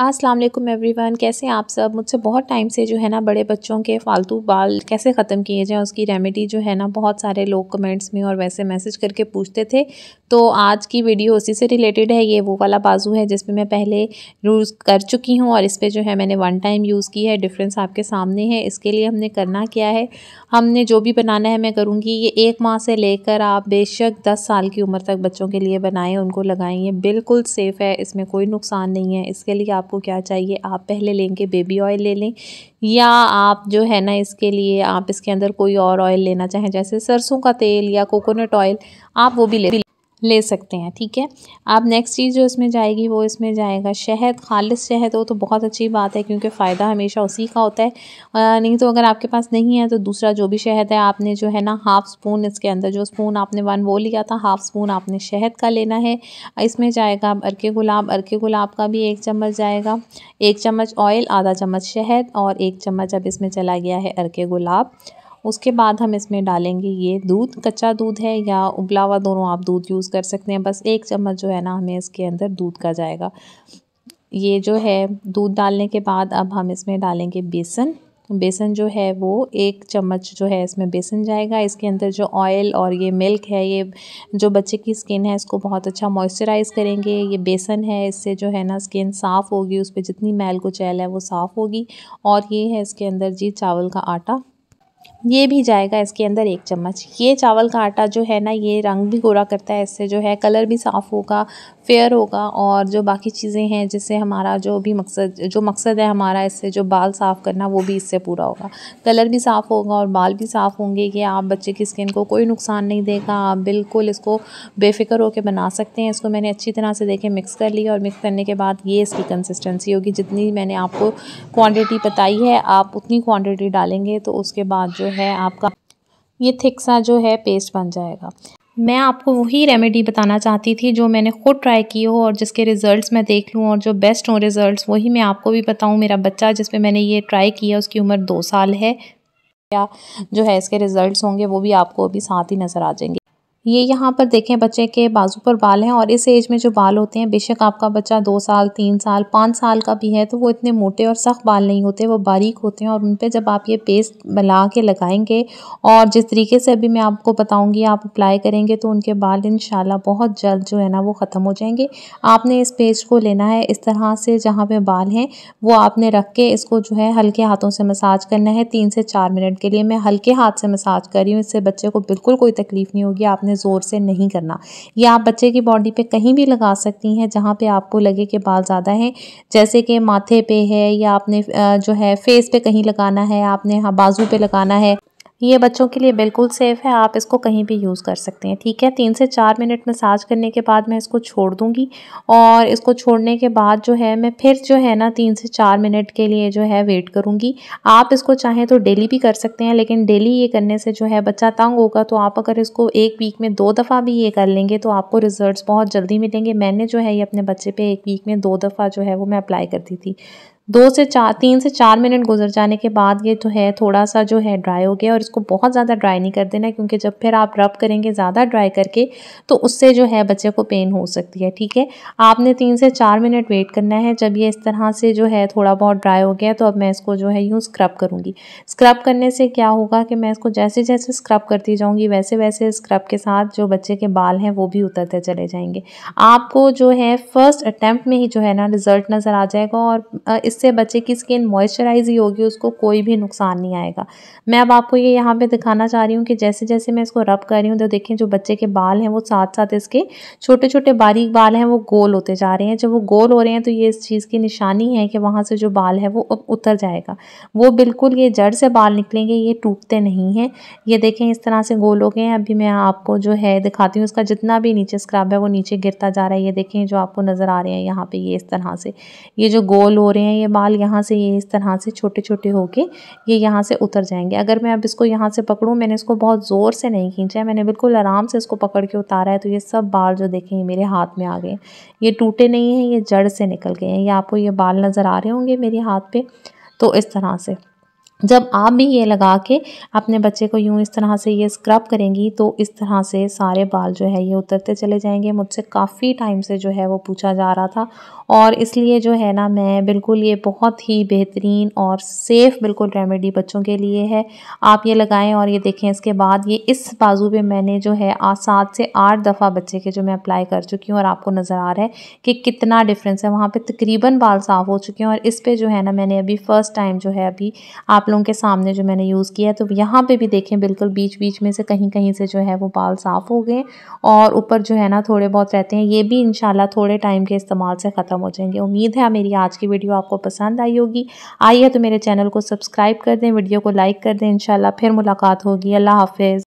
अस्सलाम वालेकुम एवरीवन कैसे हैं आप सब मुझसे बहुत टाइम से जो है ना बड़े बच्चों के फालतू बाल कैसे ख़त्म किए जाएँ उसकी रेमेडी जो है ना बहुत सारे लोग कमेंट्स में और वैसे मैसेज करके पूछते थे तो आज की वीडियो उसी से रिलेटेड है ये वो वाला बाजू है जिसमें मैं पहले यूज़ कर चुकी हूँ और इस पर जो है मैंने वन टाइम यूज़ की है डिफरेंस आपके सामने है इसके लिए हमने करना क्या है हमने जो भी बनाना है मैं करूँगी ये एक माह से लेकर आप बेशक दस साल की उम्र तक बच्चों के लिए बनाएं उनको लगाएं ये बिल्कुल सेफ़ है इसमें कोई नुकसान नहीं है इसके लिए आपको क्या चाहिए आप पहले लेंगे बेबी ऑयल ले लें या आप जो है ना इसके लिए आप इसके अंदर कोई और ऑयल लेना चाहें जैसे सरसों का तेल या कोकोनट ऑयल आप वो भी ले ले सकते हैं ठीक है आप नेक्स्ट चीज़ जो इसमें जाएगी वो इसमें जाएगा शहद खालिस शहद हो तो बहुत अच्छी बात है क्योंकि फ़ायदा हमेशा उसी का होता है आ, नहीं तो अगर आपके पास नहीं है तो दूसरा जो भी शहद है आपने जो है ना हाफ़ स्पून इसके अंदर जो स्पून आपने वन वो लिया था हाफ़ स्पून आपने शहद का लेना है इसमें जाएगा अरके गुलाब अरके गुलाब का भी एक चम्मच जाएगा एक चम्मच ऑयल आधा चम्मच शहद और एक चम्मच अब इसमें चला गया है अरके गुलाब उसके बाद हम इसमें डालेंगे ये दूध कच्चा दूध है या उबला हुआ दोनों आप दूध यूज़ कर सकते हैं बस एक चम्मच जो है ना हमें इसके अंदर दूध का जाएगा ये जो है दूध डालने के बाद अब हम इसमें डालेंगे बेसन बेसन जो है वो एक चम्मच जो है इसमें बेसन जाएगा इसके अंदर जो ऑयल और ये मिल्क है ये जो बच्चे की स्किन है इसको बहुत अच्छा मॉइस्चराइज़ करेंगे ये बेसन है इससे जो है ना स्किन साफ़ होगी उस पर जितनी मैल कुचैल है वो साफ़ होगी और ये है इसके अंदर जी चावल का आटा ये भी जाएगा इसके अंदर एक चम्मच ये चावल का आटा जो है ना ये रंग भी गोरा करता है इससे जो है कलर भी साफ़ होगा फेयर होगा और जो बाकी चीज़ें हैं जिससे हमारा जो भी मकसद जो मकसद है हमारा इससे जो बाल साफ़ करना वो भी इससे पूरा होगा कलर भी साफ़ होगा और बाल भी साफ़ होंगे कि आप बच्चे की स्किन को कोई नुकसान नहीं देगा आप बिल्कुल इसको बेफिक्र होकर बना सकते हैं इसको मैंने अच्छी तरह से देखे मिक्स कर लिया और मिक्स करने के बाद ये इसकी कंसिस्टेंसी होगी जितनी मैंने आपको क्वान्टिटी बताई है आप उतनी क्वान्टिटी डालेंगे तो उसके बाद जो है आपका ये थिक सा जो है पेस्ट बन जाएगा मैं आपको वही रेमेडी बताना चाहती थी जो मैंने खुद ट्राई की हो और जिसके रिज़ल्ट्स मैं देख लूँ और जो बेस्ट हों रिज़ल्ट वही मैं आपको भी बताऊँ मेरा बच्चा जिसमें मैंने ये ट्राई किया उसकी उम्र दो साल है क्या जो है इसके रिज़ल्ट्स होंगे वो भी आपको अभी साथ ही नज़र आ जाएंगे ये यहाँ पर देखें बच्चे के बाजू पर बाल हैं और इस एज में जो बाल होते हैं बेशक आपका बच्चा दो साल तीन साल पाँच साल का भी है तो वो इतने मोटे और सख्त बाल नहीं होते वो बारीक होते हैं और उन पर जब आप ये पेस्ट मिला के लगाएंगे और जिस तरीके से अभी मैं आपको बताऊँगी आप अप्लाई करेंगे तो उनके बाल इन बहुत जल्द जो है ना वो ख़त्म हो जाएंगे आपने इस पेस्ट को लेना है इस तरह से जहाँ पर बाल हैं वो आपने रख के इसको जो है हल्के हाथों से मसाज करना है तीन से चार मिनट के लिए मैं हल्के हाथ से मसाज कर रही हूँ इससे बच्चे को बिल्कुल कोई तकलीफ़ नहीं होगी आपने ज़ोर से नहीं करना ये आप बच्चे की बॉडी पे कहीं भी लगा सकती हैं जहाँ पे आपको लगे कि बाल ज़्यादा हैं जैसे कि माथे पे है या आपने जो है फेस पे कहीं लगाना है आपने हाँ, बाजू पे लगाना है ये बच्चों के लिए बिल्कुल सेफ़ है आप इसको कहीं भी यूज़ कर सकते हैं ठीक है तीन से चार मिनट मसाज करने के बाद मैं इसको छोड़ दूँगी और इसको छोड़ने के बाद जो है मैं फिर जो है ना तीन से चार मिनट के लिए जो है वेट करूँगी आप इसको चाहें तो डेली भी कर सकते हैं लेकिन डेली ये करने से जो है बच्चा तंग होगा तो आप अगर इसको एक वीक में दो दफ़ा भी ये कर लेंगे तो आपको रिज़ल्ट बहुत जल्दी मिलेंगे मैंने जो है ये अपने बच्चे पर एक वीक में दो दफ़ा जो है वो मैं अप्लाई करती थी दो से चार तीन से चार मिनट गुजर जाने के बाद ये तो है थोड़ा सा जो है ड्राई हो गया और इसको बहुत ज़्यादा ड्राई नहीं कर देना क्योंकि जब फिर आप रब करेंगे ज़्यादा ड्राई करके तो उससे जो है बच्चे को पेन हो सकती है ठीक है आपने तीन से चार मिनट वेट करना है जब ये इस तरह से जो है थोड़ा बहुत ड्राई हो गया तो अब मैं इसको जो है यूँ स्क्रब करूँगी स्क्रब करने से क्या होगा कि मैं इसको जैसे जैसे स्क्रब करती जाऊँगी वैसे वैसे स्क्रब के साथ जो बच्चे के बाल हैं वो भी उतरते चले जाएँगे आपको जो है फर्स्ट अटैम्प्ट में ही जो है ना रिज़ल्ट नज़र आ जाएगा और इस इससे बच्चे की स्किन मॉइस्चराइज ही होगी उसको कोई भी नुकसान नहीं आएगा मैं अब आपको ये यहाँ पे दिखाना चाह रही हूँ कि जैसे जैसे मैं इसको रब कर रही हूँ तो देखें जो बच्चे के बाल हैं वो साथ साथ इसके छोटे छोटे बारीक बाल हैं वो गोल होते जा रहे हैं जब वो गोल हो रहे हैं तो ये इस चीज़ की निशानी है कि वहाँ से जो बाल है वो उतर जाएगा वो बिल्कुल ये जड़ से बाल निकलेंगे ये टूटते नहीं हैं ये देखें इस तरह से गोल हो गए हैं अभी मैं आपको जो है दिखाती हूँ इसका जितना भी नीचे स्क्रब है वो नीचे गिरता जा रहा है ये देखें जो आपको नज़र आ रहे हैं यहाँ पे ये इस तरह से ये जो गोल हो रहे हैं ये बाल यहाँ से ये इस तरह से छोटे छोटे होके ये यहाँ से उतर जाएंगे अगर मैं अब इसको यहाँ से पकड़ूँ मैंने इसको बहुत ज़ोर से नहीं खींचा है मैंने बिल्कुल आराम से इसको पकड़ के उतारा है तो ये सब बाल जो देखें ये मेरे हाथ में आ गए ये टूटे नहीं हैं ये जड़ से निकल गए हैं ये आपको ये बाल नज़र आ रहे होंगे मेरे हाथ पर तो इस तरह से जब आप भी ये लगा के अपने बच्चे को यूँ इस तरह से ये स्क्रब करेंगी तो इस तरह से सारे बाल जो है ये उतरते चले जाएंगे मुझसे काफ़ी टाइम से जो है वो पूछा जा रहा था और इसलिए जो है ना मैं बिल्कुल ये बहुत ही बेहतरीन और सेफ़ बिल्कुल रेमेडी बच्चों के लिए है आप ये लगाएं और ये देखें इसके बाद ये इस बाजू पर मैंने जो है सात से आठ दफ़ा बच्चे के जो मैं अप्लाई कर चुकी हूँ और आपको नज़र आ रहा है कि कितना डिफरेंस है वहाँ पर तकरीबन बाल साफ़ हो चुके हैं और इस पर जो है ना मैंने अभी फ़र्स्ट टाइम जो है अभी आप लोगों के सामने जो मैंने यूज़ किया है तो यहाँ पे भी देखें बिल्कुल बीच बीच में से कहीं कहीं से जो है वो बाल साफ़ हो गए और ऊपर जो है ना थोड़े बहुत रहते हैं ये भी इन थोड़े टाइम के इस्तेमाल से ख़त्म हो जाएंगे उम्मीद है मेरी आज की वीडियो आपको पसंद आई होगी आई है तो मेरे चैनल को सब्सक्राइब कर दें वीडियो को लाइक कर दें इन फिर मुलाकात होगी अल्लाह हाफिज़